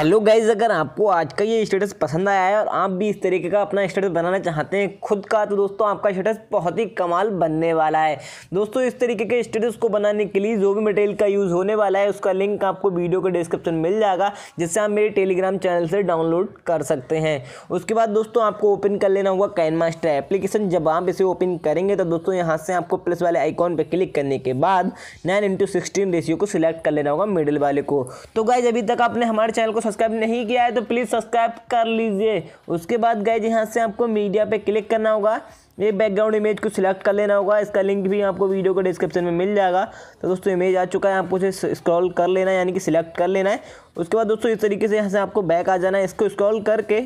hello guys अगर आपको आज का ये स्टेटस पसंद आया है और आप भी इस तरीके का अपना स्टेटस बनाना चाहते हैं खुद का तो दोस्तों आपका स्टेटस बहुत ही कमाल बनने वाला है दोस्तों इस तरीके के स्टेटस को बनाने के लिए जो भी मटेरियल का यूज़ होने वाला है उसका लिंक आपको वीडियो के डिस्क्रिप्शन मिल जाएगा जिससे आप मेरे टेलीग्राम चैनल से डाउनलोड कर सकते हैं उसके बाद दोस्तों आपको ओपन कर लेना होगा कैन मास्टर एप्लीकेशन जब आप इसे ओपन करेंगे तो दोस्तों यहाँ से आपको प्लस वाले आइकॉन पर क्लिक करने के बाद नाइन इंटू रेशियो को सिलेक्ट कर लेना होगा मिडिल वाले को तो गाइज अभी तक आपने हमारे चैनल को सब्सक्राइब नहीं किया है तो प्लीज़ सब्सक्राइब कर लीजिए उसके बाद गए यहाँ से आपको मीडिया पे क्लिक करना होगा ये बैकग्राउंड इमेज को सिलेक्ट कर लेना होगा इसका लिंक भी आपको वीडियो को डिस्क्रिप्शन में मिल जाएगा तो दोस्तों इमेज आ चुका है आपको उसे स्क्रॉल कर लेना है यानी कि सिलेक्ट कर लेना है उसके बाद दोस्तों इस तरीके से यहाँ से आपको बैक आ जाना है इसको स्क्रॉल करके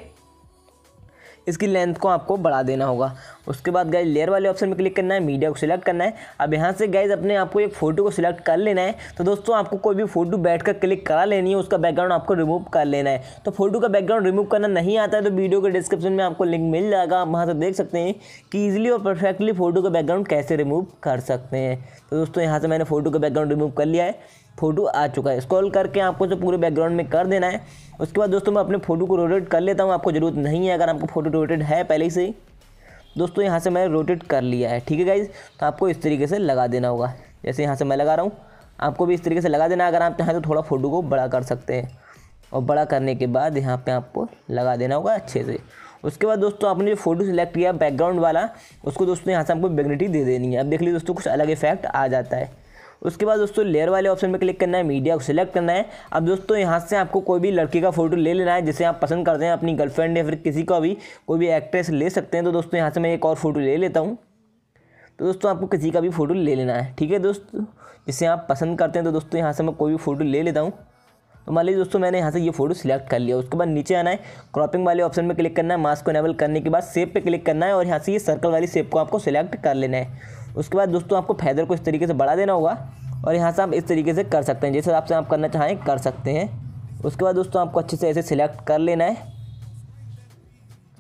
इसकी लेंथ को आपको बढ़ा देना होगा उसके बाद गाइज लेयर वाले ऑप्शन में क्लिक करना है मीडिया को सिलेक्ट करना है अब यहाँ से गाइज अपने आपको एक फ़ोटो को सिलेक्ट कर लेना है तो दोस्तों आपको कोई भी फ़ोटो बैठ कर क्लिक करा लेनी है उसका बैकग्राउंड आपको रिमूव कर लेना है तो फोटो का बैकग्राउंड रिमूव करना नहीं आता है तो वीडियो के डिस्क्रिप्शन में आपको लिंक मिल जाएगा आप वहाँ से देख सकते हैं कि ईजिली और परफेक्टली फ़ोटो का बैकग्राउंड कैसे रिमूव कर सकते हैं तो दोस्तों यहाँ से मैंने फ़ोटो का बैकग्राउंड रिमूव कर लिया है फोटो आ चुका है स्क्रॉल करके आपको जो पूरे बैकग्राउंड में कर देना है उसके बाद दोस्तों मैं अपने फ़ोटो को रोटेट कर लेता हूँ आपको ज़रूरत नहीं है अगर आपको फ़ोटो रोटेट है पहले से ही दोस्तों यहाँ से मैंने रोटेट कर लिया है ठीक है गाइज तो आपको इस तरीके से लगा देना होगा जैसे यहाँ से मैं लगा रहा हूँ आपको भी इस तरीके से लगा देना अगर आप चाहें तो थोड़ा फ़ोटो को बड़ा कर सकते हैं और बड़ा करने के बाद यहाँ पे आपको लगा देना होगा अच्छे से उसके बाद दोस्तों आपने जो फोटो सिलेक्ट किया बैकग्राउंड वाला उसको दोस्तों यहाँ से आपको बेग्निटी दे देनी है अब देख लीजिए दोस्तों कुछ अलग इफेक्ट आ जाता है उसके बाद दोस्तों लेयर वाले ऑप्शन में क्लिक करना है मीडिया को सिलेक्ट करना है अब दोस्तों यहाँ से आपको कोई भी लड़की का फोटो ले लेना है जिसे आप पसंद करते हैं अपनी गर्लफ्रेंड या फिर किसी का भी कोई भी एक्ट्रेस ले सकते हैं तो दोस्तों यहाँ से मैं एक और फ़ोटो ले लेता हूँ तो दोस्तों आपको किसी का भी फ़ोटो ले लेना है ठीक है दोस्तों जिसे आप पसंद करते हैं तो दोस्तों यहाँ से मैं कोई भी फ़ोटो ले लेता हूँ तो मान लीजिए दोस्तों मैंने यहाँ से ये फोटो सिलेक्ट कर लिया उसके बाद नीचे आना है क्रॉपिंग वाले ऑप्शन में क्लिक करना है मास्क को इनेबल करने के बाद सेप पे क्लिक करना है और यहाँ से ये सर्कल वाली सेप को आपको सिलेक्ट कर लेना है उसके बाद दोस्तों आपको फैदर को इस तरीके से बढ़ा देना होगा और यहाँ से आप इस तरीके से कर सकते हैं जैसे आपसे आप करना चाहें कर सकते हैं उसके बाद दोस्तों आपको अच्छे से ऐसे सिलेक्ट कर लेना है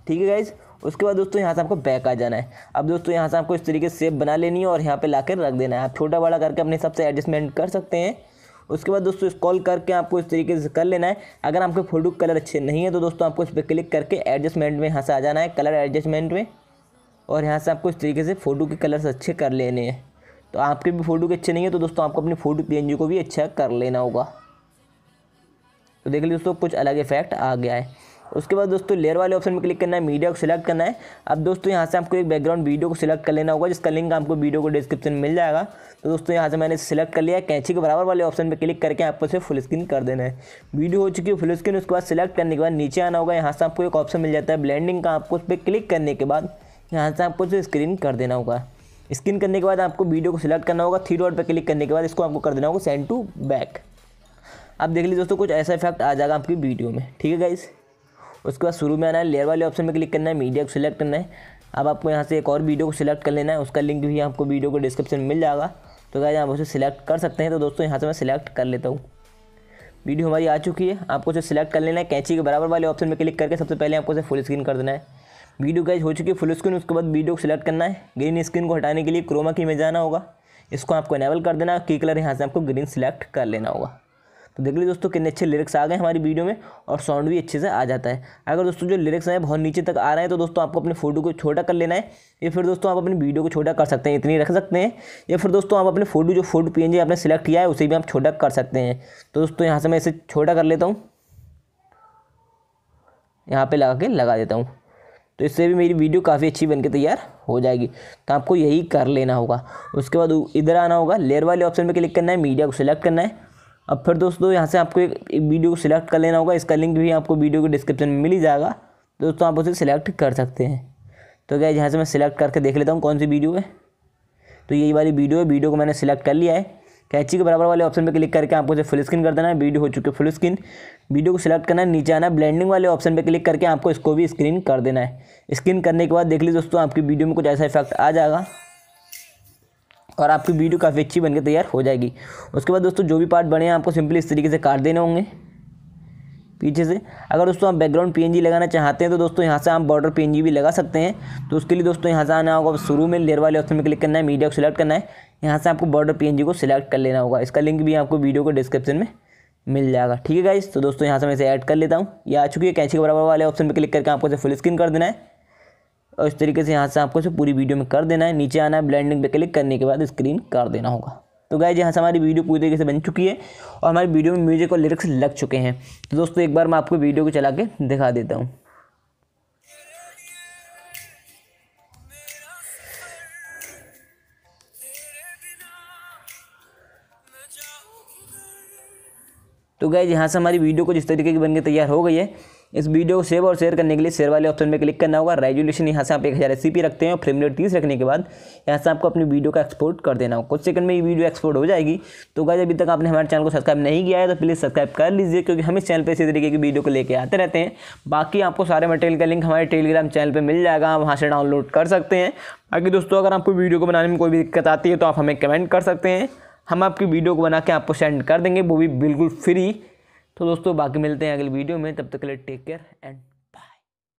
ठीक है गाइज़ उसके बाद दोस्तों यहाँ से आपको बैक आ जाना है अब दोस्तों यहाँ से आपको इस तरीके से सेप बना लेनी है और यहाँ पे लाकर रख देना है आप छोटा बड़ा करके अपने हिसाब से एडजस्टमेंट कर सकते हैं उसके बाद दोस्तों स्कॉल करके आपको इस तरीके से कर लेना है अगर आपके फोटो कलर अच्छे नहीं है तो दोस्तों आपको इस पर क्लिक करके एडजस्टमेंट में यहाँ से आ जाना है कलर एडजस्टमेंट में और यहाँ से आपको इस तरीके से फ़ोटो के कलर्स अच्छे कर लेने हैं तो आपके भी फ़ोटो के अच्छे नहीं है तो दोस्तों आपको अपनी फ़ोटो पी को भी अच्छा कर लेना होगा तो देख लीजिए दोस्तों कुछ अलग इफेक्ट आ गया है उसके बाद दोस्तों लेयर वाले ऑप्शन में क्लिक करना है मीडिया को सिलेक्ट करना है अब दोस्तों यहाँ से आपको एक बैकग्राउंड वीडियो को सिलेक्ट कर लेना होगा जिसका लिंक आपको वीडियो को डिस्क्रिप्शन में मिल जाएगा तो दोस्तों यहाँ से मैंने सिलेक्ट कर लिया है कैंची के बराबर वाले ऑप्शन पर क्लिक करके आपको इसे फुल स्क्रीन कर देना है वीडियो हो चुकी है फुल स्क्रीन उसके बाद सिलेक्ट करने के बाद नीचे आना होगा यहाँ से आपको एक ऑप्शन मिल जाता है ब्लैंडिंग का आपको उस पर क्लिक करने के बाद यहाँ से आपको जो स्क्रीन कर देना होगा स्क्रीन करने के बाद आपको वीडियो को सिलेक्ट करना होगा थ्री डॉट पर क्लिक करने के बाद इसको आपको कर देना होगा सेंड टू बैक आप देख लीजिए दोस्तों कुछ ऐसा इफेक्ट आ जाएगा आपकी वीडियो में ठीक है गाइस उसके बाद शुरू में आना है लेयर वाले ऑप्शन में क्लिक करना है मीडिया को सिलेक्ट करना है अब आपको यहाँ से एक और वीडियो को सिलेक्ट कर लेना है उसका लिंक भी आपको वीडियो को डिस्क्रिप्शन में मिल जाएगा तो गाइस आप उसे सिलेक्ट कर सकते हैं तो दोस्तों यहाँ से मैं सिलेक्ट कर लेता हूँ वीडियो हमारी आ चुकी है आपको उसे सिलेक्ट कर लेना है कैंची के बराबर वाले ऑप्शन में क्लिक करके सबसे पहले आपको उसे फुल स्क्रीन कर देना है वीडियो गाइज हो चुकी है फुल स्क्रीन उसके बाद वीडियो को सिलेक्ट करना है ग्रीन स्क्रीन को हटाने के लिए क्रोमा की में जाना होगा इसको आपको इनेबल कर देना की कलर यहाँ से आपको ग्रीन सिलेक्ट कर लेना होगा तो देख लीजिए दोस्तों कितने अच्छे लिरिक्स आ गए हमारी वीडियो में और साउंड भी अच्छे से आ जाता है अगर दोस्तों जो लिरिक्स हैं बहुत नीचे तक आ रहे हैं तो दोस्तों आपको अपने फोटो को छोटा कर लेना है या फिर दोस्तों आप अपनी वीडियो को छोटा कर सकते हैं इतनी रख सकते हैं या फिर दोस्तों आप अपने फोटो जो फोटो पी आपने सेलेक्ट किया है उसे भी आप छोटा कर सकते हैं तो दोस्तों यहाँ से मैं इसे छोटा कर लेता हूँ यहाँ पर लगा के लगा देता हूँ तो इससे भी मेरी वीडियो काफ़ी अच्छी बनके तैयार हो जाएगी तो आपको यही कर लेना होगा उसके बाद इधर आना होगा लेयर वाले ऑप्शन में क्लिक करना है मीडिया को सिलेक्ट करना है अब फिर दोस्तों यहाँ से आपको एक, एक वीडियो को सिलेक्ट कर लेना होगा इसका लिंक भी आपको वीडियो के डिस्क्रिप्शन में मिल ही जाएगा दोस्तों आप उसे सिलेक्ट कर सकते हैं तो क्या यहाँ से मैं सिलेक्ट करके देख लेता हूँ कौन सी वीडियो है तो यही वाली वीडियो है वीडियो को मैंने सिलेक्ट कर लिया है कैची के बराबर वाले ऑप्शन पर क्लिक करके आपको फुल स्क्रीन कर देना है वीडियो हो चुकी है फुल स्क्रीन वीडियो को सिलेक्ट करना है नीचे आना है ब्लेंडिंग वाले ऑप्शन पर क्लिक करके आपको इसको भी स्क्रीन कर देना है स्क्रीन करने के बाद देख लीजिए दोस्तों आपकी वीडियो में कुछ ऐसा इफेक्ट आ जाएगा और आपकी वीडियो काफ़ी अच्छी बनकर तैयार हो जाएगी उसके बाद दोस्तों जो भी पार्ट बने हैं आपको सिंपली इस तरीके से काट देने होंगे पीछे से अगर दोस्तों आप बैकग्राउंड पीएनजी लगाना चाहते हैं तो दोस्तों यहाँ से आप बॉर्डर पीएनजी भी लगा सकते हैं तो उसके लिए दोस्तों यहाँ से आना होगा शुरू में लेर वाले ऑप्शन में क्लिक करना है मीडिया को सिलेक्ट करना है यहाँ से आपको बॉर्डर पीएनजी को सिलेक्ट कर लेना होगा इसका लिंक भी आपको वीडियो को डिस्क्रिप्शन में मिल जाएगा ठीक है गाइज तो दोस्तों यहाँ से मैं इसे ऐड कर लेता हूँ या आ चुकी है कैंची के बराबर वाले ऑप्शन पर क्लिक करके आपको इसे फुल स्क्रीन कर देना है और इस तरीके से यहाँ से आपको इसे पूरी वीडियो में कर देना है नीचे आना है ब्लैंडिंग पे क्लिक करने के बाद स्क्रीन कर देना होगा तो गाय यहाँ से हमारी वीडियो पूरी तरीके से बन चुकी है और हमारी वीडियो में म्यूजिक और लिरिक्स लग चुके हैं तो दोस्तों एक बार मैं आपको वीडियो को चला के दिखा देता हूँ तो गए यहाँ से हमारी वीडियो को जिस तरीके की बनकर तैयार हो गई है इस वीडियो को सेव और शेयर करने के लिए शेयर वाले ऑप्शन में क्लिक करना होगा रेजुलेशन यहाँ से आप एक हज़ार एस रखते हैं और फ्रेम रेट तीस रखने के बाद यहाँ से आपको अपनी वीडियो का एक्सपोर्ट कर देना होगा कुछ सेकंड में ये वीडियो एक्सपोर्ट हो जाएगी तो गाइज अभी तक आपने हमारे चैनल को सब्सक्राइब नहीं किया है तो प्लीज़ सब्सक्राइब कर लीजिए क्योंकि हम इस चैनल पर इसी तरीके की वीडियो को लेकर आते रहते हैं बाकी आपको सारे मटेरियल का लिंक हमारे टेलीग्राम चैनल पर मिल जाएगा आप वहाँ से डाउनलोड कर सकते हैं बाकी दोस्तों अगर आपको वीडियो को बनाने में कोई भी दिक्कत आती है तो आप हमें कमेंट कर सकते हैं हम आपकी वीडियो को बना के आपको सेंड कर देंगे वो भी बिल्कुल फ्री तो दोस्तों बाकी मिलते हैं अगले वीडियो में तब तक के लिए टेक केयर एंड